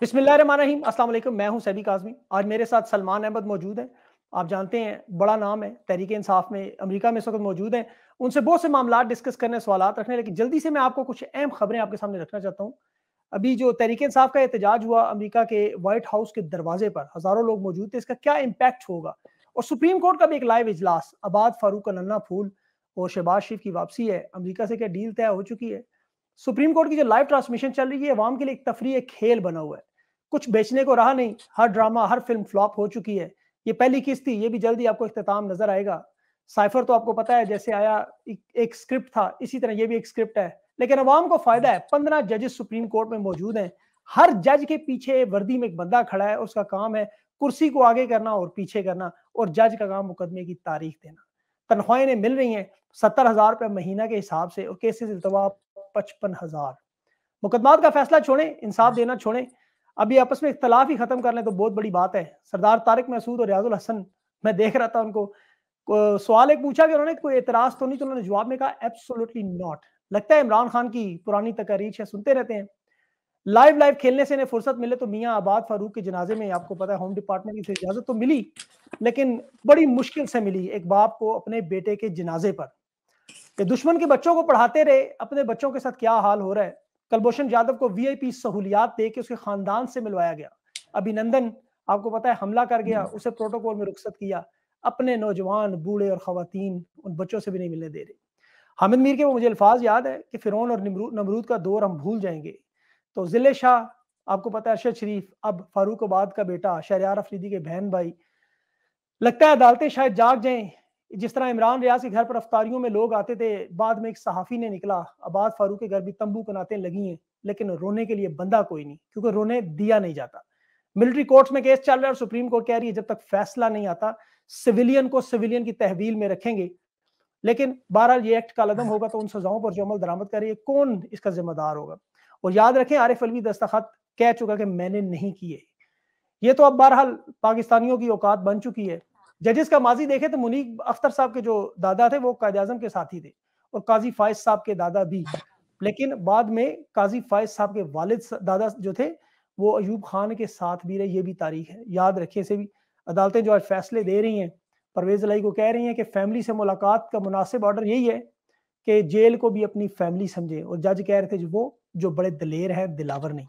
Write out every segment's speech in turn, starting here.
बिस्मिल्लाहिर्रहमानिर्रहीम अस्सलाम वालेकुम मैं हूं सैबी काजमी आज मेरे साथ सलमान अहमद मौजूद हैं आप जानते हैं बड़ा नाम है तहरीक इंसाफ में अमेरिका में इस वक्त मौजूद हैं उनसे बहुत से मामला डिस्कस करने सवाल रखने लेकिन जल्दी से मैं आपको कुछ अहम खबरें आपके सामने रखना चाहता हूँ अभी जो तहरीक इंसाफ का एहतजाज हुआ अमरीका के वाइट हाउस के दरवाजे पर हज़ारों लोग मौजूद थे इसका क्या इम्पैक्ट होगा और सुप्रीम कोर्ट का भी एक लाइव इजलास आबाद फारूक का नन्ना फूल और शहबाज शरीफ की वापसी है अमरीका से क्या डील तय हो चुकी है सुप्रीम कोर्ट की जो लाइव ट्रांसमिशन चल रही है अवाम के लिए एक तफरी खेल बना हुआ है कुछ बेचने को रहा नहीं हर ड्रामा हर फिल्म फ्लॉप हो चुकी है ये पहली किस्त थी ये भी जल्दी आपको अख्ताम नजर आएगा साइफर तो आपको पता है जैसे आया एक स्क्रिप्ट था इसी तरह ये भी एक स्क्रिप्ट है लेकिन अवाम को फायदा है पंद्रह जजेस सुप्रीम कोर्ट में मौजूद हैं हर जज के पीछे वर्दी में एक बंदा खड़ा है उसका काम है कुर्सी को आगे करना और पीछे करना और जज का काम मुकदमे की तारीख देना तनख्वाहें ने मिल रही हैं सत्तर हजार रुपये महीना के हिसाब से और केसेस इतवा पचपन हजार मुकदमात का फैसला छोड़ें इंसाफ देना छोड़ें अभी आपस में इख्तलाफ ही खत्म कर लें तो बहुत बड़ी बात है सरदार तारिक महसूद और रियाजुल हसन मैं देख रहा था उनको सवाल एक पूछा कि उन्होंने कोई एतराज तो नहीं तो उन्होंने जवाब में कहा एब्सोल्युटली नॉट लगता है इमरान खान की पुरानी तकारीर है सुनते रहते हैं लाइव लाइव खेलने से इन्हें फुर्सत मिले तो मियाँ आबाद फारूक के जनाजे में आपको पता है होम डिपार्टमेंट की इजाजत तो मिली लेकिन बड़ी मुश्किल से मिली एक बाप को अपने बेटे के जनाजे पर दुश्मन के बच्चों को पढ़ाते रहे अपने बच्चों के साथ क्या हाल हो रहा है कलभूषण यादव को वी आई पी सहूलियात दे के उसके खानदान से मिलवाया गया अभिनंदन आपको पता है हमला कर गया हम्म। उसे प्रोटोकॉल में रुखसत किया अपने नौजवान बूढ़े और खातन उन बच्चों से भी नहीं मिलने दे रहे हामिद मीर के वो मुझे अल्फाज याद है कि फिरौन और नमरूद का दौर हम भूल जाएंगे तो जिले शाह आपको पता है अरशद शरीफ अब फारूक आबाद का बेटा शहरियार अफरीदी के बहन भाई लगता है अदालतें शायद जाग जाएं जिस तरह इमरान रियाज के घर पर अफ्तारियों में लोग आते थे बाद में एक सहाफ़ी ने निकला आबाद फारूक के घर भी तंबू कनाते लगी हैं लेकिन रोने के लिए बंदा कोई नहीं क्योंकि रोने दिया नहीं जाता मिलिट्री कोर्ट्स में केस चल रहा है और सुप्रीम कोर्ट कह रही है जब तक फैसला नहीं आता सिविलियन को सिविलियन की तहवील में रखेंगे लेकिन बहरहाल ये एक्ट का लदम होगा तो उन सजाओं पर जो अमल दरामद करिए कौन इसका जिम्मेदार होगा और याद रखें आरिफ अलवी दस्तखत कह चुका कि मैंने नहीं किए ये तो अब बहरहाल पाकिस्तानियों की औकात बन चुकी है जजेस का माजी देखे तो मुनीक अख्तर साहब के जो दादा थे वो कायद अजम के साथी थे और काजी फायज साहब के दादा भी लेकिन बाद में काजी फायज साहब के वालिद दादा जो थे वो अयूब खान के साथ भी रहे ये भी तारीख है याद रखें से भी अदालतें जो आज फैसले दे रही हैं परवेज लाई को कह रही हैं कि फैमिली से मुलाकात का मुनासिब ऑर्डर यही है कि जेल को भी अपनी फैमिली समझे और जज कह रहे थे जो वो जो बड़े दलेर हैं दिलावर नहीं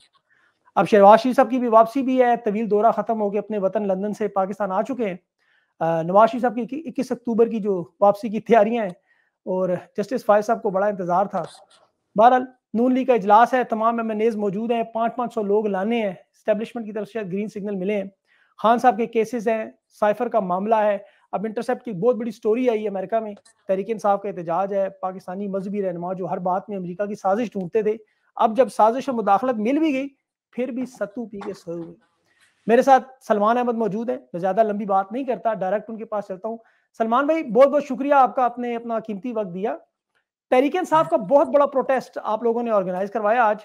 अब शहबाज शरीफ साहब की भी वापसी भी है तवील दौरा खत्म हो होकर अपने वतन लंदन से पाकिस्तान आ चुके हैं नवाज शरीफ साहब की इक्कीस अक्टूबर की जो वापसी की तैयारियां हैं और जस्टिस फायज साहब को बड़ा इंतजार था बहरहाल नून लीग का इजलास है तमाम एम एन एज मौजूद हैं पाँच पाँच सौ लोग लाने हैं स्टैब्लिशमेंट की तरफ से ग्रीन सिग्नल मिले हैं खान साहब के केसेस हैं साइफर का मामला है अब इंटरसेप्ट की बहुत बड़ी स्टोरी आई है अमेरिका में तहरीक साहब का एहतजाज है पाकिस्तानी मजहबी रहनुमा जो हर बात में अमरीका की साजिश ढूंढते थे अब जब साजिश और मुदाखलत मिल भी गई फिर भी सत्तू पी के सोए हुए मेरे साथ सलमान अहमद मौजूद है मैं ज़्यादा लंबी बात नहीं करता डायरेक्ट उनके पास चलता हूँ सलमान भाई बहुत बहुत शुक्रिया आपका आपने अपना कीमती वक्त दिया तहरीक साहब का बहुत बड़ा प्रोटेस्ट आप लोगों ने ऑर्गेनाइज करवाया आज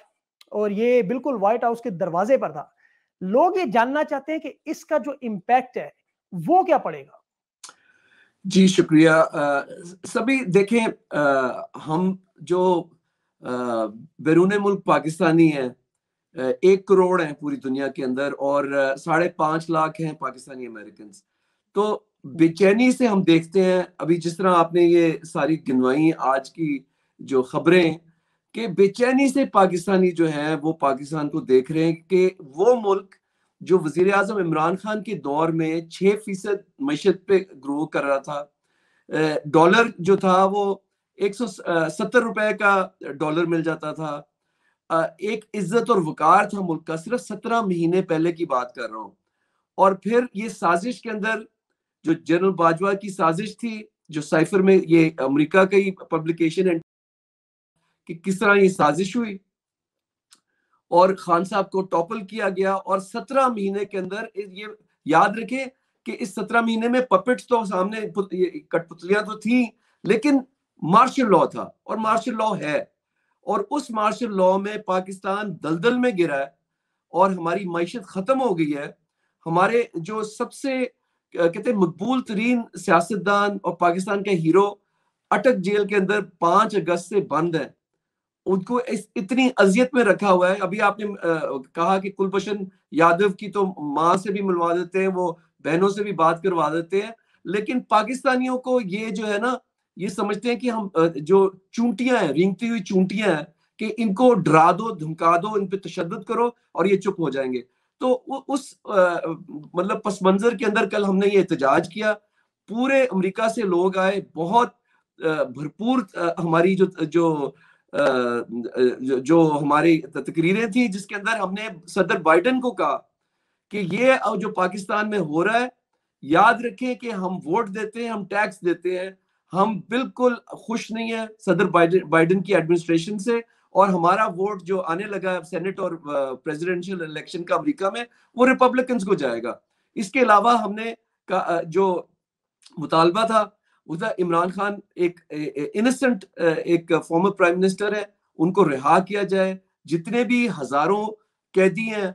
और ये बिल्कुल व्हाइट हाउस के दरवाजे पर था लोग ये जानना चाहते हैं कि इसका जो इम्पैक्ट है वो क्या पड़ेगा जी शुक्रिया आ, सभी देखें आ, हम जो बैरून मुल्क पाकिस्तानी हैं एक करोड़ हैं पूरी दुनिया के अंदर और साढ़े पांच लाख हैं पाकिस्तानी अमेरिकन तो बेचैनी से हम देखते हैं अभी जिस तरह आपने ये सारी गिनवाई आज की जो खबरें कि बेचैनी से पाकिस्तानी जो हैं वो पाकिस्तान को देख रहे हैं कि वो मुल्क जो वजीर अजम इमरान खान के दौर में छह फीसद मीशत पे ग्रो कर रहा था डॉलर जो था वो एक सौ सत्तर रुपए का डॉलर मिल जाता था एक इज्जत और वकार था मुल्क का सिर्फ सत्रह महीने पहले की बात कर रहा हूँ और फिर ये साजिश के अंदर जो जनरल बाजवा की साजिश थी जो साइफर में ये अमेरिका का ही पब्लिकेशन कि किस तरह ये साजिश हुई और खान साहब को टॉपल किया गया और सत्रह महीने के अंदर ये याद रखे कि इस सत्रह महीने में पपेट्स तो सामने कठपुतलियां तो थी लेकिन मार्शल लॉ था और मार्शल लॉ है और उस मार्शल लॉ में पाकिस्तान दलदल में गिरा है और हमारी मीशत ख़त्म हो गई है हमारे जो सबसे कहते मकबूल तरीन सियासतदान और पाकिस्तान के हीरो अटक जेल के अंदर पांच अगस्त से बंद है उनको इस इतनी अजियत में रखा हुआ है अभी आपने आ, कहा कि कुलभूषण यादव की तो माँ से भी मिलवा देते हैं वो बहनों से भी बात करवा देते हैं लेकिन पाकिस्तानियों को ये जो है ना ये समझते हैं कि हम जो चूंटियां हैं रिंगती हुई चूंटियां हैं कि इनको डरा दो धमका दो इन पर तशद करो और ये चुप हो जाएंगे तो उस मतलब पस मंजर के अंदर कल हमने ये एहतजाज किया पूरे अमेरिका से लोग आए बहुत भरपूर हमारी जो जो जो हमारी तकरीरें थी जिसके अंदर हमने सदर बाइडन को कहा कि ये जो पाकिस्तान में हो रहा है याद रखें कि हम वोट देते हैं हम टैक्स देते हैं हम बिल्कुल खुश नहीं है सदर बाइडन, बाइडन की एडमिनिस्ट्रेशन से और हमारा वोट जो आने लगा है सेनेट और प्रेसिडेंशियल इलेक्शन का अमेरिका में वो रिपब्लिकन्स को जाएगा इसके अलावा हमने का जो मुतालबा था उधर इमरान खान एक इनसेंट एक फॉर्मर प्राइम मिनिस्टर है उनको रिहा किया जाए जितने भी हजारों कैदी हैं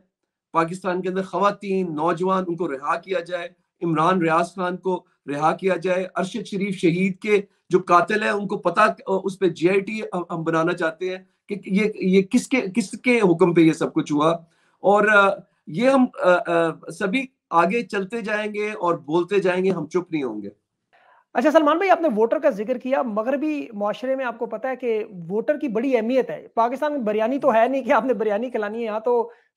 पाकिस्तान के अंदर खातन नौजवान उनको रिहा किया जाए इमरान रियाज खान को रिहा किया जाए अरशद शरीफ शहीद के जो कातिल है उनको पता उस पर जी हम बनाना चाहते हैं कि ये ये किसके किसके हुक्म पे ये सब कुछ हुआ और ये हम सभी आगे चलते जाएंगे और बोलते जाएंगे हम चुप नहीं होंगे अच्छा सलमान भाई आपने वोटर का जिक्र किया मगरबी माशरे में आपको पता है कि वोटर की बड़ी अहमियत है पाकिस्तान में बिरयानी तो है नहीं कि आपने बिरयानी खिलानी है यहाँ तो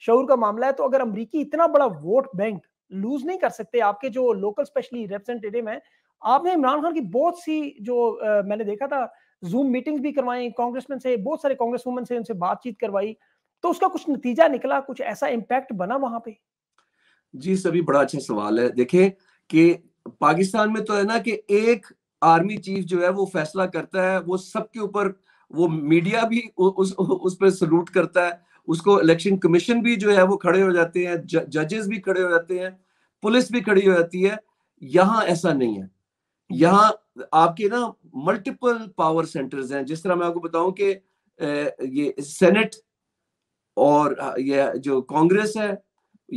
शौर का मामला है तो अगर अमरीकी इतना बड़ा वोट बैंक लूज नहीं कर सकते आपके जो लोकल स्पेशली रिप्रेजेंटेटिव हैं आपने इमरान खान की बहुत सी जो आ, मैंने देखा था जूम मीटिंग्स भी करवाई कांग्रेसमैन से बहुत सारे कांग्रेस वुमन से उनसे बातचीत करवाई तो उसका कुछ नतीजा निकला कुछ ऐसा इम्पैक्ट बना वहां पे जी सभी बड़ा अच्छा सवाल है देखिए कि पाकिस्तान में तो है ना कि एक आर्मी चीफ जो है वो फैसला करता है वो सबके ऊपर वो मीडिया भी उस उस पर सलूट करता है उसको इलेक्शन कमीशन भी जो है वो खड़े हो जाते हैं जजेस भी खड़े हो जाते हैं पुलिस भी खड़ी हो जाती है यहां ऐसा नहीं है यहां आपके ना मल्टीपल पावर सेंटर्स हैं जिस तरह मैं आपको बताऊं कि ये सेनेट और ये जो कांग्रेस है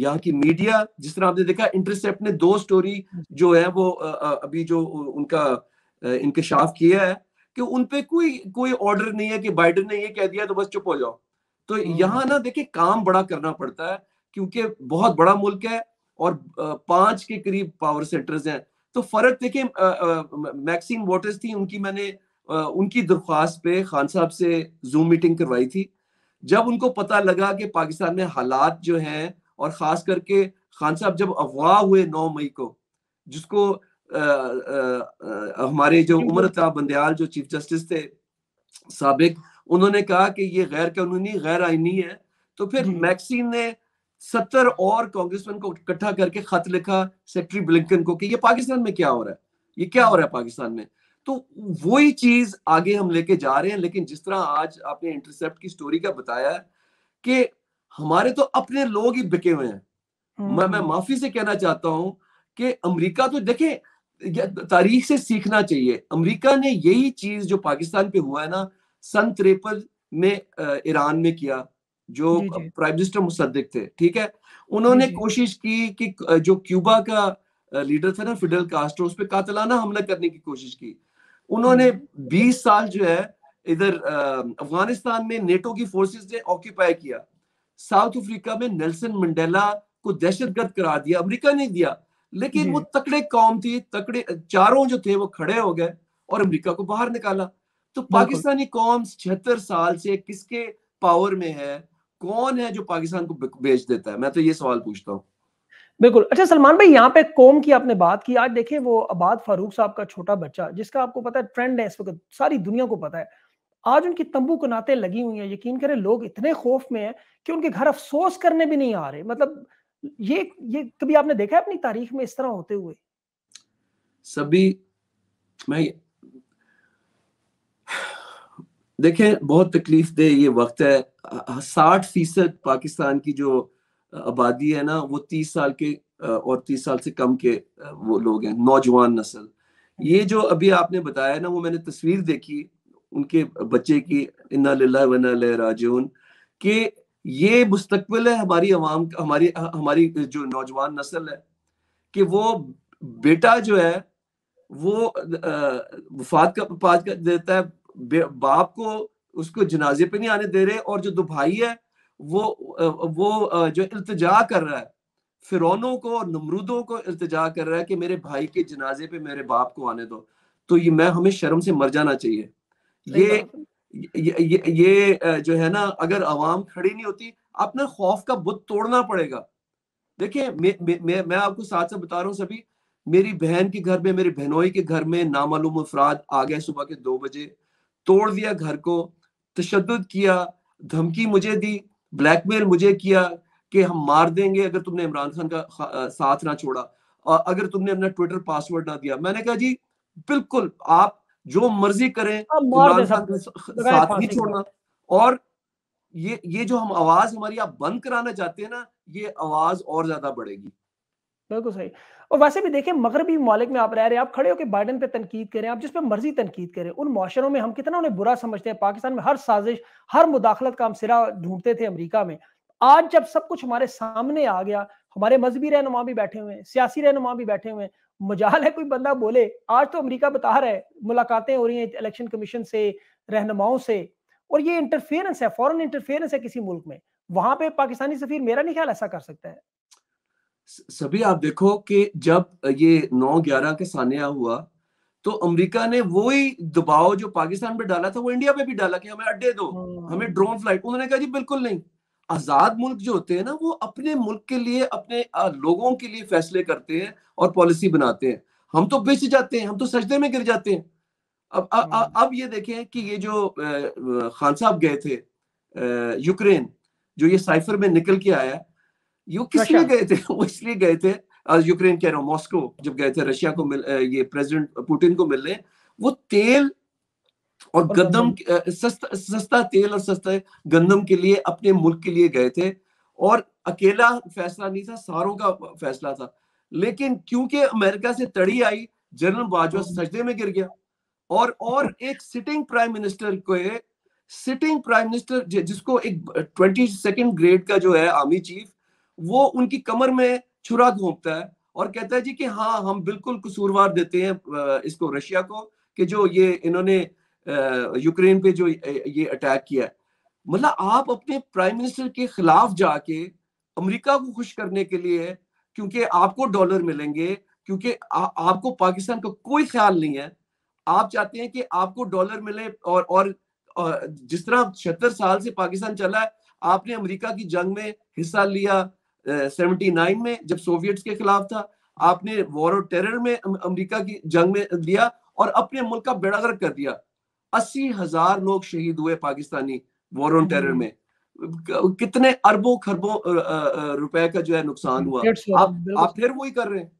यहाँ की मीडिया जिस तरह आपने देखा इंटरसेप्ट ने दो स्टोरी जो है वो अभी जो उनका इंकशाफ किया है कि उन पे कोई कोई ऑर्डर नहीं है कि बाइडन ने ये कह दिया तो बस चुप हो जाओ तो हम्म। यहाँ ना देखिए काम बड़ा करना पड़ता है क्योंकि बहुत बड़ा मुल्क है और पांच के करीब पावर सेंटर्स हैं तो फर्क देखिए मैक्सिम वोटर्स थी उनकी मैंने उनकी दरख्वास्त पे खान साहब से जूम मीटिंग करवाई थी जब उनको पता लगा कि पाकिस्तान में हालात जो हैं और खास करके खान साहब जब अफवाह हुए नौ मई को जिसको आ, आ, हमारे जो उमर था बंदयाल जो चीफ जस्टिस थे सबक उन्होंने कहा कि ये गैर कानूनी गैर आइनी है तो फिर मैक्सिन हम्म। ने सत्तर और कांग्रेसमैन को इकट्ठा करके खत लिखा सेक्रेटरी ब्लिंकन को कि ये पाकिस्तान में क्या हो रहा है ये क्या हो रहा है पाकिस्तान में तो वही चीज आगे हम लेके जा रहे हैं लेकिन जिस तरह आज आपने इंटरसेप्ट की स्टोरी का बताया कि हमारे तो अपने लोग ही बिके हुए हैं हम्म। मैं मैं माफी से कहना चाहता हूं कि अमेरिका तो देखे तारीख से सीखना चाहिए अमेरिका ने यही चीज जो पाकिस्तान पे हुआ है ना सन त्रेपल में ईरान में किया जो प्राइम मिनिस्टर मुसद्दिक थे ठीक है उन्होंने कोशिश की कि जो क्यूबा का लीडर था ना फिडल कास्ट्रो उस पर कातलाना हमला करने की कोशिश की उन्होंने 20 हम्म। साल जो है इधर अफगानिस्तान में नेटो की फोर्सेस ने ऑक्यूपाई किया साउथ अफ्रीका में नेल्सन मंडेला को दहशतगर्द करा दिया अमेरिका ने दिया लेकिन वो तकड़े कौम थी तकड़े चारों जो थे वो खड़े हो गए और अमेरिका को बाहर निकाला तो पाकिस्तानी कौम छिहत्तर साल से किसके पावर में है कौन है जो पाकिस्तान को बेच देता है मैं तो ये सवाल पूछता हूँ बिल्कुल अच्छा सलमान भाई यहाँ पे कौम की आपने बात की आज देखें वो आबाद फारूक साहब का छोटा बच्चा जिसका आपको पता है ट्रेंड है इस वक्त सारी दुनिया को पता है आज उनकी तंबू कनाते लगी हुई है यकीन करें लोग इतने खौफ में हैं कि उनके घर अफसोस करने भी नहीं आ रहे मतलब ये ये कभी आपने देखा है अपनी तारीख में इस तरह होते हुए सभी मैं देखें बहुत तकलीफ दे ये वक्त है साठ फीसद पाकिस्तान की जो आबादी है ना वो तीस साल के और तीस साल से कम के वो लोग हैं नौजवान नस्ल ये जो अभी आपने बताया ना वो मैंने तस्वीर देखी उनके बच्चे की इन्ना लिल्ला वना राजून कि ये मुस्तकबिल है हमारी आवाम हमारी हमारी जो नौजवान नस्ल है कि वो बेटा जो है वो वफात का पात देता है बाप को उसको जनाजे पे नहीं आने दे रहे और जो दो भाई है वो वो जो इल्तजा कर रहा है फिरौनों को और नमरूदों को इल्तजा कर रहा है कि मेरे भाई के जनाजे पे मेरे बाप को आने दो तो ये मैं हमें शर्म से मर जाना चाहिए ये ये, ये ये जो है ना अगर आवाम खड़ी नहीं होती अपना खौफ का बुत तोड़ना पड़ेगा देखिए मैं मैं मैं आपको साथ साथ बता रहा हूँ सभी मेरी बहन के घर में मेरी बहनोई के घर में नामालूम अफराद आ गए सुबह के दो बजे तोड़ दिया घर को तशद किया धमकी मुझे दी ब्लैकमेल मुझे किया कि हम मार देंगे अगर तुमने इमरान खान का साथ ना छोड़ा और अगर तुमने अपना ट्विटर पासवर्ड ना दिया मैंने कहा जी बिल्कुल आप जो मर्जी करें इमरान खान का साथ नहीं छोड़ना और ये ये जो हम आवाज हमारी आप बंद कराना चाहते हैं ना ये आवाज और ज्यादा बढ़ेगी बिल्कुल सही और वैसे भी देखें मगरबी ममालिक में आप रह रहे हैं आप खड़े होकर बाइडन पे तनकीद करें आप जिस पर मर्जी तनकीद करें उन माशरों में हम कितना उन्हें बुरा समझते हैं पाकिस्तान में हर साजिश हर मुदाखलत का हम सिरा ढूंढते थे अमरीका में आज जब सब कुछ हमारे सामने आ गया हमारे मजहबी रहनुमा भी बैठे हुए हैं सियासी रहनुमा भी बैठे हुए हैं मजाल है कोई बंदा बोले आज तो अमरीका बता रहा है मुलाकातें हो रही हैं इलेक्शन कमीशन से रहनुमाओं से और ये इंटरफेरेंस है फॉरन इंटरफेरेंस है किसी मुल्क में वहां पे पाकिस्तानी सफीर मेरा नहीं ख्याल ऐसा कर सकता है सभी आप देखो कि जब ये 9/11 के सानिया हुआ तो अमेरिका ने वही दबाव जो पाकिस्तान पे डाला था वो इंडिया पे भी डाला कि हमें अड्डे दो हाँ। हमें ड्रोन फ्लाइट उन्होंने कहा जी बिल्कुल नहीं आजाद मुल्क जो होते हैं ना वो अपने मुल्क के लिए अपने लोगों के लिए फैसले करते हैं और पॉलिसी बनाते हैं हम तो बिछ जाते हैं हम तो सजदे में गिर जाते हैं अब अ, अ, हाँ। अब ये देखें कि ये जो खान साहब गए थे यूक्रेन जो ये साइफर में निकल के आया यू किस लिए गए थे वो इसलिए गए थे यूक्रेन कह रहा हूँ मॉस्को जब गए थे रशिया को मिल ये प्रेसिडेंट पुतिन को मिलने वो तेल और गंदम सस्ता सस्ता तेल और सस्ता गंदम के लिए अपने मुल्क के लिए गए थे और अकेला फैसला नहीं था सारों का फैसला था लेकिन क्योंकि अमेरिका से तड़ी आई जनरल बाजवा हम्म। सजदे में गिर गया और और एक सिटिंग प्राइम मिनिस्टर को सिटिंग प्राइम मिनिस्टर जिसको एक ट्वेंटी सेकेंड ग्रेड का जो है आर्मी चीफ वो उनकी कमर में छुरा घोंपता है और कहता है जी कि हाँ हम बिल्कुल कसूरवार देते हैं इसको रशिया को कि जो ये इन्होंने यूक्रेन पे जो ये अटैक किया है मतलब आप अपने प्राइम मिनिस्टर के खिलाफ जाके अमेरिका को खुश करने के लिए क्योंकि आपको डॉलर मिलेंगे क्योंकि आपको पाकिस्तान का को कोई ख्याल नहीं है आप चाहते हैं कि आपको डॉलर मिले और और जिस तरह छहत्तर साल से पाकिस्तान चला है आपने अमेरिका की जंग में हिस्सा लिया सेवेंटी नाइन में जब सोवियट्स के खिलाफ था आपने वॉर और टेरर में अमेरिका की जंग में लिया और अपने मुल्क का बेड़ा गर्क कर दिया अस्सी हजार लोग शहीद हुए Pakistani war on terror hmm. में कितने अरबों खरबों रुपए का जो है नुकसान हुआ आप आप फिर वही कर रहे हैं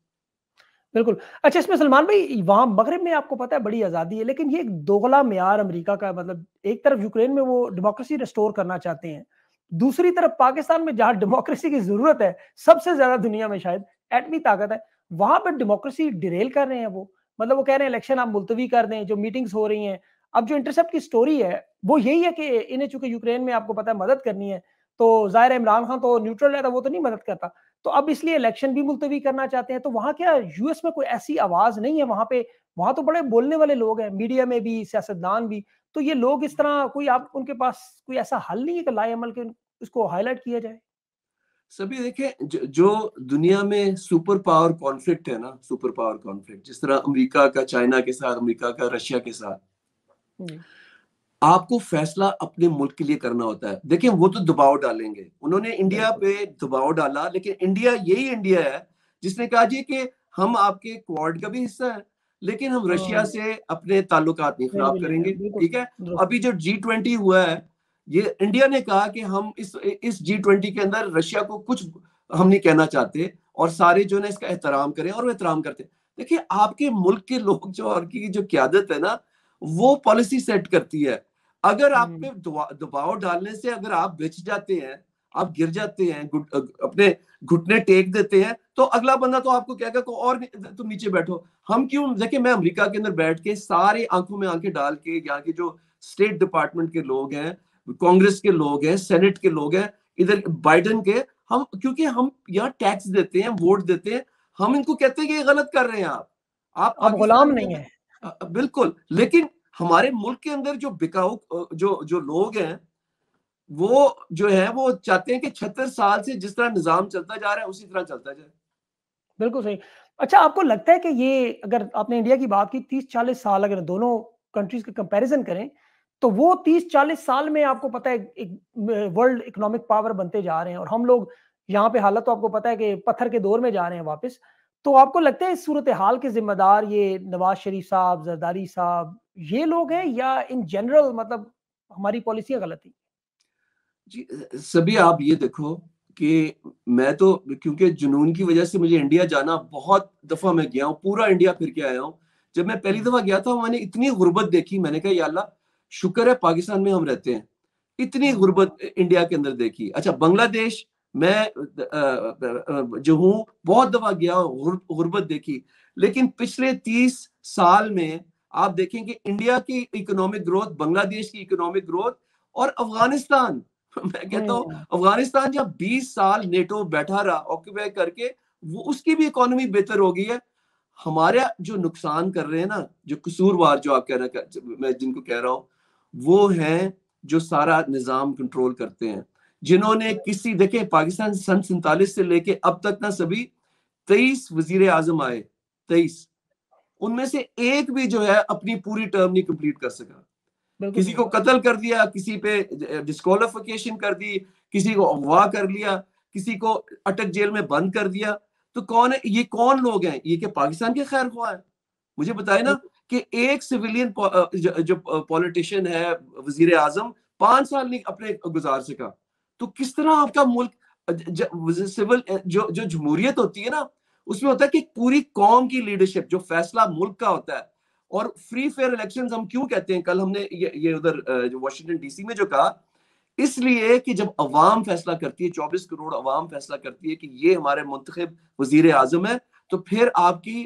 बिल्कुल अच्छा इसमें सलमान भाई वहां मगरब में आपको पता है बड़ी आज़ादी है लेकिन ये एक दोगला मैार अमेरिका का मतलब एक तरफ यूक्रेन में वो डेमोक्रेसी रिस्टोर करना चाहते हैं दूसरी तरफ पाकिस्तान में जहां डेमोक्रेसी की जरूरत है सबसे ज्यादा दुनिया में शायद एटमी ताकत है वहां पर डेमोक्रेसी डिरेल कर रहे हैं वो मतलब वो कह रहे हैं इलेक्शन आप मुलतवी कर दें जो मीटिंग्स हो रही हैं अब जो इंटरसेप्ट की स्टोरी है वो यही है कि इन्हें चूंकि यूक्रेन में आपको पता है मदद करनी है तो जाहिर इमरान खान तो न्यूट्रल है वो तो नहीं मदद करता तो अब इसलिए इलेक्शन भी मुलतवी करना चाहते हैं तो वहाँ क्या यूएस में कोई ऐसी आवाज़ नहीं है वहाँ पे वहाँ तो बड़े बोलने वाले लोग हैं मीडिया में भी सियासतदान भी तो ये लोग इस तरह कोई आप उनके पास कोई ऐसा हल नहीं है कि लाए अमल के इसको हाईलाइट किया जाए सभी देखे जो, जो दुनिया में सुपर पावर कॉन्फ्लिक्ट है ना सुपर पावर कॉन्फ्लिक्ट जिस तरह अमेरिका का चाइना के साथ अमेरिका का रशिया के साथ हम्म। आपको फैसला अपने मुल्क के लिए करना होता है देखिए वो तो दबाव डालेंगे उन्होंने इंडिया पे दबाव डाला लेकिन इंडिया यही इंडिया है जिसने कहा जी कि हम आपके क्वाड का भी हिस्सा है लेकिन हम हाँ। रशिया से अपने ताल्लुक नहीं खराब करेंगे ठीक है अभी जो जी ट्वेंटी हुआ है ये इंडिया ने कहा कि हम इस इस जी ट्वेंटी के अंदर रशिया को कुछ हम नहीं कहना चाहते और सारे जो ना इसका एहतराम करें और वो एहतराम करते देखिए आपके मुल्क के लोग जो और की जो क्यादत है ना वो पॉलिसी सेट करती है अगर आप हम्म। पे दबाव डालने से अगर आप बच जाते हैं आप गिर जाते हैं अपने घुटने टेक देते हैं तो अगला बंदा तो आपको क्या कहेगा और तुम नीचे बैठो हम क्यों देखिए मैं अमेरिका के अंदर बैठ के सारे आंखों में आंखें डाल के यहाँ के जो स्टेट डिपार्टमेंट के लोग हैं कांग्रेस के लोग हैं सेनेट के लोग हैं इधर बाइडन के हम क्योंकि हम यहाँ टैक्स देते हैं वोट देते हैं हम इनको कहते हैं कि ये गलत कर रहे हैं आप आप, आप गुलाम नहीं है बिल्कुल लेकिन हमारे मुल्क के अंदर जो बिकाऊ जो जो लोग हैं वो जो है वो चाहते हैं कि छहत्तर साल से जिस तरह निजाम चलता जा रहा है उसी तरह चलता जाए बिल्कुल सही अच्छा आपको लगता है कि ये अगर आपने इंडिया की बात की तीस चालीस साल अगर दोनों कंट्रीज का कंपैरिजन करें तो वो तीस चालीस साल में आपको पता है एक वर्ल्ड इकोनॉमिक पावर बनते जा रहे हैं और हम लोग यहाँ पे हालत तो आपको पता है कि पत्थर के दौर में जा रहे हैं वापस तो आपको लगता है इस सूरत हाल के जिम्मेदार ये नवाज शरीफ साहब जरदारी साहब ये लोग हैं या इन जनरल मतलब हमारी पॉलिसियाँ गलत थी जी सभी आप ये देखो कि मैं तो क्योंकि जुनून की वजह से मुझे इंडिया जाना बहुत दफा मैं गया हूँ पूरा इंडिया फिर के आया हूँ जब मैं पहली दफा गया था मैंने इतनी गुर्बत देखी मैंने कहा याल्ला शुक्र है पाकिस्तान में हम रहते हैं इतनी गुर्बत इंडिया के अंदर देखी अच्छा बांग्लादेश मैं जो हूँ बहुत दफा गया गुर्बत देखी लेकिन पिछले तीस साल में आप देखें कि इंडिया की इकोनॉमिक ग्रोथ बांग्लादेश की इकोनॉमिक ग्रोथ और अफगानिस्तान मैं कहता हूँ अफगानिस्तान जब बीस साल नेटो बैठा रहा ऑक्यूपाई करके वो उसकी भी इकोनॉमी बेहतर हो गई है हमारे जो नुकसान कर रहे हैं ना जो कसूरवार जो आप कह रहे मैं जिनको कह रहा हूँ वो है जो सारा निज़ाम कंट्रोल करते हैं जिन्होंने किसी देखे पाकिस्तान सन सैतालीस से लेके अब तक ना सभी तेईस वजीर आजम आए तेईस उनमें से एक भी जो है अपनी पूरी टर्म नहीं कंप्लीट कर सका किसी को कत्ल कर दिया किसी पे डिस्कालिफिकेशन कर दी किसी को अगवा कर लिया किसी को अटक जेल में बंद कर दिया तो कौन है ये कौन लोग हैं ये क्या पाकिस्तान के खैर खुआ है मुझे बताए ना कि एक सिविलियन जो पॉलिटिशियन है वजीर आजम पांच साल नहीं अपने गुजार सका तो किस तरह आपका मुल्क सिविल जो जो जमहूरियत होती है ना उसमें होता है कि पूरी कौम की लीडरशिप जो फैसला मुल्क का होता है और फ्री फेयर इलेक्शंस हम क्यों कहते हैं कल हमने ये, ये उधर वॉशिंगटन डीसी में जो कहा इसलिए कि जब अवाम फैसला करती है चौबीस करोड़ अवाम फैसला करती है कि ये हमारे मुंतब वजीर आजम है तो फिर आपकी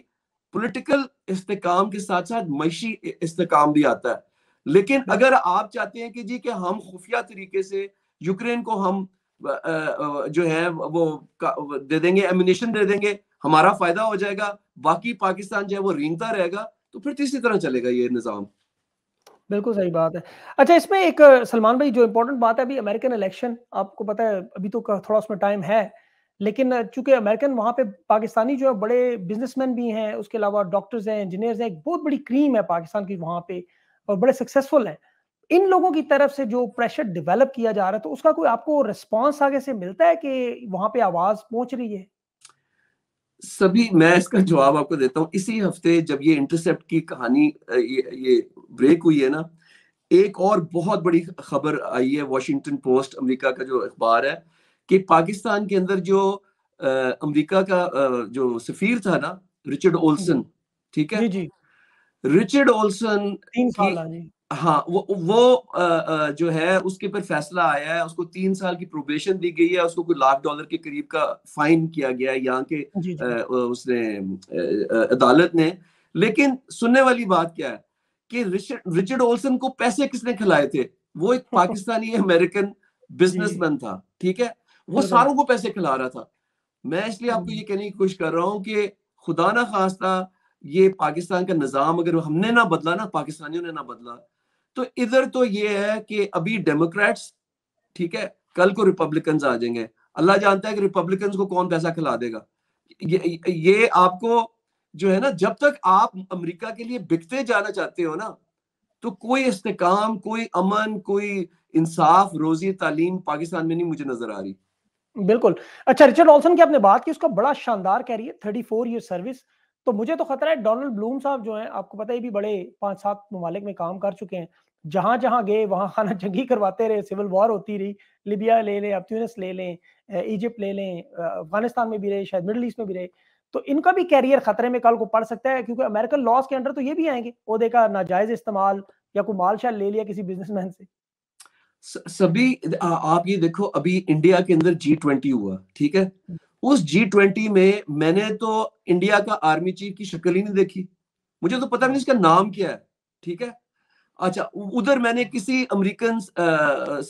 पोलिटिकल इस्तेकाम के साथ साथ मैशी इस्तेकाम भी आता है लेकिन अगर आप चाहते हैं कि जी के हम खुफिया तरीके से यूक्रेन को हम जो है वो दे देंगे एमिनेशन दे देंगे हमारा फायदा हो जाएगा बाकी पाकिस्तान जो है वो रेंगता रहेगा तो फिर तीसरी तरह चलेगा ये निज़ाम बिल्कुल सही बात है अच्छा इसमें एक सलमान भाई जो इम्पोर्टेंट बात है अभी अमेरिकन इलेक्शन आपको पता है अभी तो थोड़ा उसमें टाइम है लेकिन चूंकि अमेरिकन वहाँ पे पाकिस्तानी जो है बड़े बिजनेसमैन भी हैं उसके अलावा डॉक्टर्स हैं इंजीनियर्स हैं एक बहुत बड़ी क्रीम है पाकिस्तान की वहाँ पे और बड़े सक्सेसफुल हैं इन लोगों की तरफ से जो प्रेशर डेवलप किया जा रहा है तो उसका कोई आपको रिस्पॉन्स आगे से मिलता है कि वहाँ पे आवाज़ पहुँच रही है सभी मैं इसका जवाब आपको देता हूँ इसी हफ्ते जब ये इंटरसेप्ट की कहानी ये, ये ब्रेक हुई है ना एक और बहुत बड़ी खबर आई है वॉशिंगटन पोस्ट अमेरिका का जो अखबार है कि पाकिस्तान के अंदर जो अमेरिका का आ, जो सफीर था ना रिचर्ड ओल्सन ठीक है जी जी रिचर्ड ओल्सन तीन साल हाँ वो वो आ, आ, जो है उसके ऊपर फैसला आया है उसको तीन साल की प्रोबेशन दी गई है उसको कोई लाख डॉलर के करीब का फाइन किया गया है यहाँ के जी जी। आ, उसने अदालत ने लेकिन सुनने वाली बात क्या है कि रिचर्ड ओल्सन को पैसे किसने खिलाए थे वो एक पाकिस्तानी अमेरिकन बिजनेसमैन था ठीक है वो सारों को पैसे खिला रहा था मैं इसलिए आपको ये कहने की कोशिश कर रहा हूँ कि खुदा ना खास्ता ये पाकिस्तान का निज़ाम अगर हमने ना बदला ना पाकिस्तानियों ने ना बदला तो इधर तो ये है कि अभी डेमोक्रेट्स ठीक है कल को रिपब्लिकन आ जाएंगे अल्लाह जानता है कि रिपब्लिकन को कौन पैसा खिला देगा ये, ये आपको जो है ना जब तक आप अमेरिका के लिए बिकते जाना चाहते हो ना तो कोई इस्तेकाम कोई अमन कोई इंसाफ रोजी तालीम पाकिस्तान में नहीं मुझे नजर आ रही बिल्कुल अच्छा रिचर्ड ऑल्सन की आपने बात की उसका बड़ा शानदार कह रही है थर्टी फोर ईयर सर्विस तो मुझे तो खतरा है डोनाल्ड ब्लूम साहब जो हैं आपको पता है भी बड़े पांच सात ममालिक में काम कर चुके हैं जहां जहां गए वहां खाना जंगी करवाते रहे सिविल वॉर होती रही लिबिया ले लें अब ट्यूनस ले लें इजिप्ट ले लें अफगानिस्तान में भी रहे शायद मिडल ईस्ट में भी रहे तो इनका भी कैरियर खतरे में कल को पड़ सकता है क्योंकि अमेरिकन लॉस के अंडर तो ये भी आएंगे ओदे का नाजायज इस्तेमाल या कोई माल शायद ले लिया किसी बिजनेसमैन से सभी आप ये देखो अभी इंडिया के अंदर जी ट्वेंटी हुआ ठीक है उस जी ट्वेंटी में मैंने तो इंडिया का आर्मी चीफ की शक्ल ही नहीं देखी मुझे तो पता नहीं इसका नाम क्या है ठीक है अच्छा उधर मैंने किसी अमेरिकन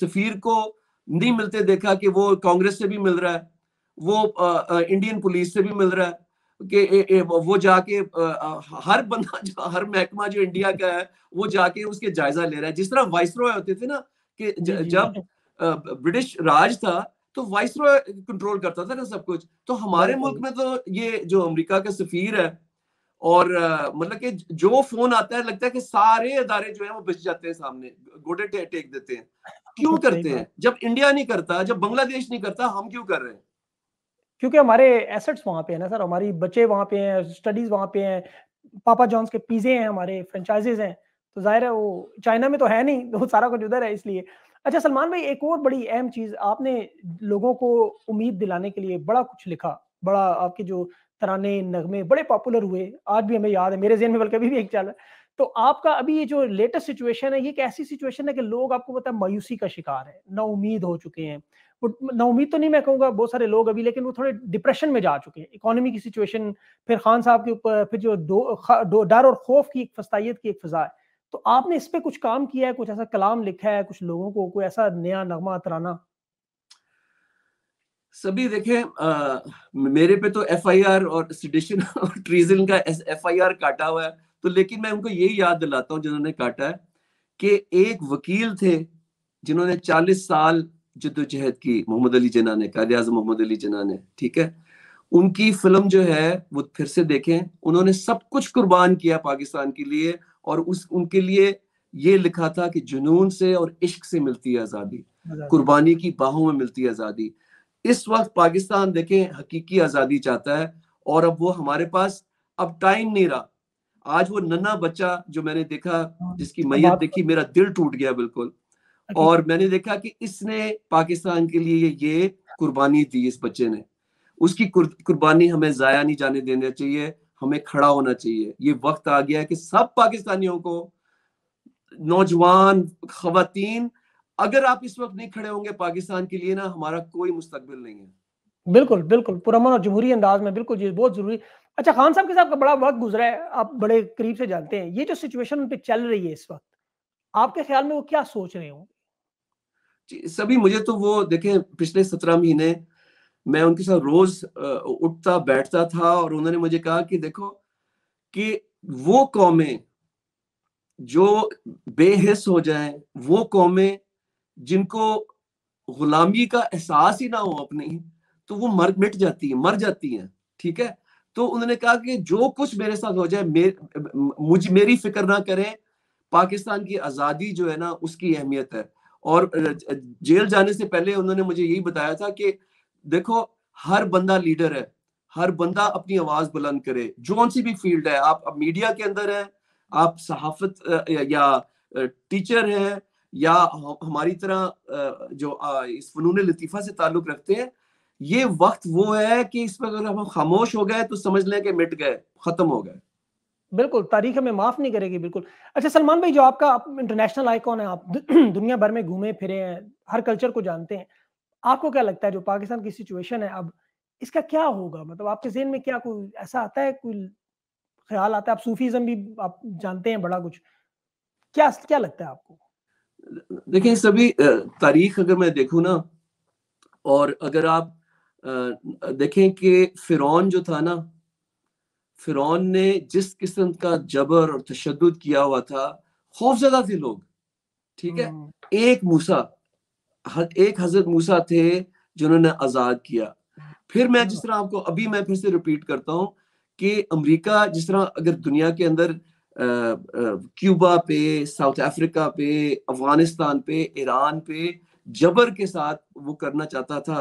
सफीर को नहीं मिलते देखा कि वो कांग्रेस से भी मिल रहा है वो आ, इंडियन पुलिस से भी मिल रहा है कि वो जाके हर बंदा हर महकमा जो इंडिया का है वो जाके उसके जायजा ले रहा है जिस तरह रॉय होते थे ना कि जब ब्रिटिश राज था तो वाइस रॉय कंट्रोल करता था ना सब कुछ तो हमारे मुल्क में तो ये जो अमेरिका का सफीर है और मतलब कि जो फोन आता है लगता है कि सारे अदारे जो है वो बच जाते हैं सामने गोटे टे, टेक देते हैं क्यों करते हैं जब इंडिया नहीं करता जब बांग्लादेश नहीं करता हम क्यों कर रहे हैं क्योंकि हमारे एसेट्स वहां पे है ना सर हमारी बच्चे वहां पे हैं स्टडीज वहां पे हैं पापा जॉन्स के पिज्जे हैं हमारे फ्रेंचाइजेज हैं तो जाहिर है वो चाइना में तो है नहीं तो वो सारा कुछ उधर है इसलिए अच्छा सलमान भाई एक और बड़ी अहम चीज आपने लोगों को उम्मीद दिलाने के लिए बड़ा कुछ लिखा बड़ा आपके जो तराने नगमे बड़े पॉपुलर हुए आज भी हमें याद है मेरे जहन में बल्कि अभी भी एक चल है तो आपका अभी ये जो लेटेस्ट सिचुएशन है ये एक ऐसी सिचुएशन है कि लोग आपको पता है मायूसी का शिकार है ना उम्मीद हो चुके हैं ना उम्मीद तो नहीं मैं कहूँगा बहुत सारे लोग अभी लेकिन वो थोड़े डिप्रेशन में जा चुके हैं इकोनॉमी की सिचुएशन फिर खान साहब के ऊपर फिर जो डर और खौफ की एक फसाइत की एक फजा है तो आपने इस पर कुछ काम किया है कुछ ऐसा कलाम लिखा है कुछ लोगों को कोई ऐसा नया नगमा तराना सभी देखे मेरे पे तो एफ और सिडिशन और ट्रीजन का एफआईआर काटा हुआ है तो लेकिन मैं उनको यही याद दिलाता हूँ जिन्होंने काटा है कि एक वकील थे जिन्होंने 40 साल जद्दोजहद की मोहम्मद अली जना ने आजम मोहम्मद अली जना ने ठीक है उनकी फिल्म जो है वो फिर से देखें उन्होंने सब कुछ कुर्बान किया पाकिस्तान के लिए और उस उनके लिए ये लिखा था कि जुनून से और इश्क से मिलती है आज़ादी कुर्बानी की बाहों में मिलती है आज़ादी इस वक्त पाकिस्तान देखें हकीकी आज़ादी चाहता है और अब वो हमारे पास अब टाइम नहीं रहा आज वो नन्ना बच्चा जो मैंने देखा हाँ, जिसकी तो मैयत देखी मेरा दिल टूट गया बिल्कुल अच्छा। और मैंने देखा कि इसने पाकिस्तान के लिए ये कुर्बानी दी इस बच्चे ने उसकी कुर्बानी हमें जाया नहीं जाने देना चाहिए हमें खड़ा होना चाहिए ये वक्त आ गया है कि सब पाकिस्तानियों को नौजवान खातन अगर आप इस वक्त नहीं खड़े होंगे पाकिस्तान के लिए ना हमारा कोई मुस्तबिल नहीं है बिल्कुल बिल्कुल पुरमन और जमहूरी अंदाज में बिल्कुल ये बहुत ज़रूरी अच्छा खान साहब के साथ का बड़ा वक्त गुजरा है आप बड़े करीब से जानते हैं ये जो सिचुएशन उन पर चल रही है इस वक्त आपके ख्याल में वो क्या सोच रहे होंगे सभी मुझे तो वो देखें पिछले सत्रह महीने मैं उनके साथ रोज उठता बैठता था और उन्होंने मुझे कहा कि देखो कि वो कौमें जो बेहिस हो जाए वो कौमें जिनको गुलामी का एहसास ही ना हो अपनी तो वो मर मिट जाती है मर जाती हैं ठीक है तो उन्होंने कहा कि जो कुछ मेरे साथ हो जाए मेर, मुझे मेरी फिक्र ना करें पाकिस्तान की आज़ादी जो है ना उसकी अहमियत है और जेल जाने से पहले उन्होंने मुझे यही बताया था कि देखो हर बंदा लीडर है हर बंदा अपनी आवाज बुलंद करे जो सी भी फील्ड है आप, अब मीडिया के अंदर है आप सहाफत या टीचर है या हमारी तरह जो इस फनून लतीफ़ा से ताल्लुक रखते हैं ये वक्त वो है कि इस पर अगर हम खामोश हो गए तो समझ लें कि मिट गए खत्म हो गए बिल्कुल तारीख हमें माफ नहीं करेगी बिल्कुल अच्छा सलमान भाई जो आपका आप इंटरनेशनल आइकॉन है आप दुनिया भर में घूमे फिरे हैं हर कल्चर को जानते हैं आपको क्या लगता है जो पाकिस्तान की सिचुएशन है अब इसका क्या होगा मतलब आपके जेन में क्या कोई ऐसा आता है कोई ख्याल आता है आप सूफीज्म भी आप जानते हैं बड़ा कुछ क्या क्या लगता है आपको देखिए सभी तारीख अगर मैं देखू ना और अगर आप देखें कि फिरौन जो था ना फिरौन ने जिस किस्म का जबर और तशद किया हुआ था खौफजदा थे लोग ठीक है हम्म। एक मूसा एक हजरत मूसा थे जिन्होंने आज़ाद किया फिर मैं जिस तरह आपको अभी मैं फिर से रिपीट करता हूँ कि अमेरिका जिस तरह अगर दुनिया के अंदर क्यूबा पे साउथ अफ्रीका पे अफगानिस्तान पे ईरान पे जबर के साथ वो करना चाहता था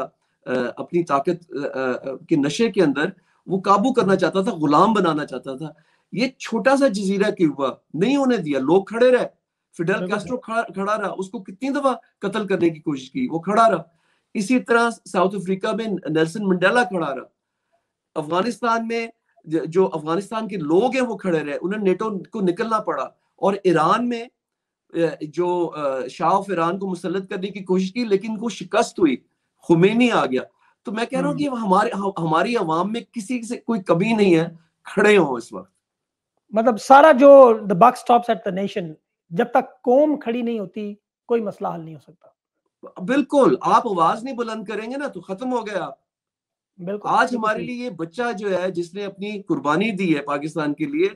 आ, अपनी ताकत के नशे के अंदर वो काबू करना चाहता था गुलाम बनाना चाहता था ये छोटा सा जजीरा क्यूबा नहीं होने दिया लोग खड़े रहे फिडल कैस्ट्रो खड़ा रहा उसको कितनी दफा कत्ल करने की कोशिश की वो खड़ा रहा इसी तरह साउथ अफ्रीका में नेल्सन मंडेला खड़ा रहा अफगानिस्तान में जो अफगानिस्तान के लोग हैं वो खड़े रहे उन्हें नेटो को निकलना पड़ा और ईरान में जो शाह ऑफ ईरान को मुसलत करने की कोशिश की लेकिन वो शिकस्त हुई खुमेनी आ गया तो मैं कह रहा हूँ कि हम्म। हमारे हमारी आवाम में किसी से कोई कमी नहीं है खड़े हों इस वक्त मतलब सारा जो the buck stops at the nation जब तक कौम खड़ी नहीं होती कोई मसला हल नहीं हो सकता बिल्कुल आप आवाज नहीं बुलंद करेंगे ना तो खत्म हो गया बिल्कुल आज हमारे लिए ये बच्चा जो है जिसने अपनी कुर्बानी दी है पाकिस्तान के लिए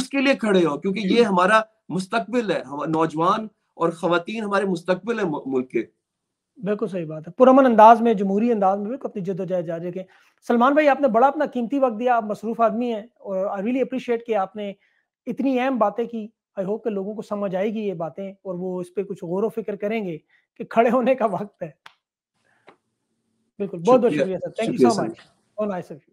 उसके लिए खड़े हो क्योंकि ये हम्म। हमारा मुस्तकबिल है नौजवान और खातन हमारे मुस्तकबिल है मुल्क के बिल्कुल सही बात है पुरमन अंदाज में जमहूरी अंदाज में बिल्कुल अपनी जद्दोजहद जारी रखें सलमान भाई आपने बड़ा अपना कीमती वक्त दिया आप मसरूफ आदमी हैं और आई रियली अप्रिशिएट कि आपने इतनी अहम बातें की आई होप कि लोगों को समझ आएगी ये बातें और वो इस पर कुछ गौर फिक्र करेंगे कि खड़े होने का वक्त है बिल्कुल बहुत बहुत शुक्रिया sir thank you so much sir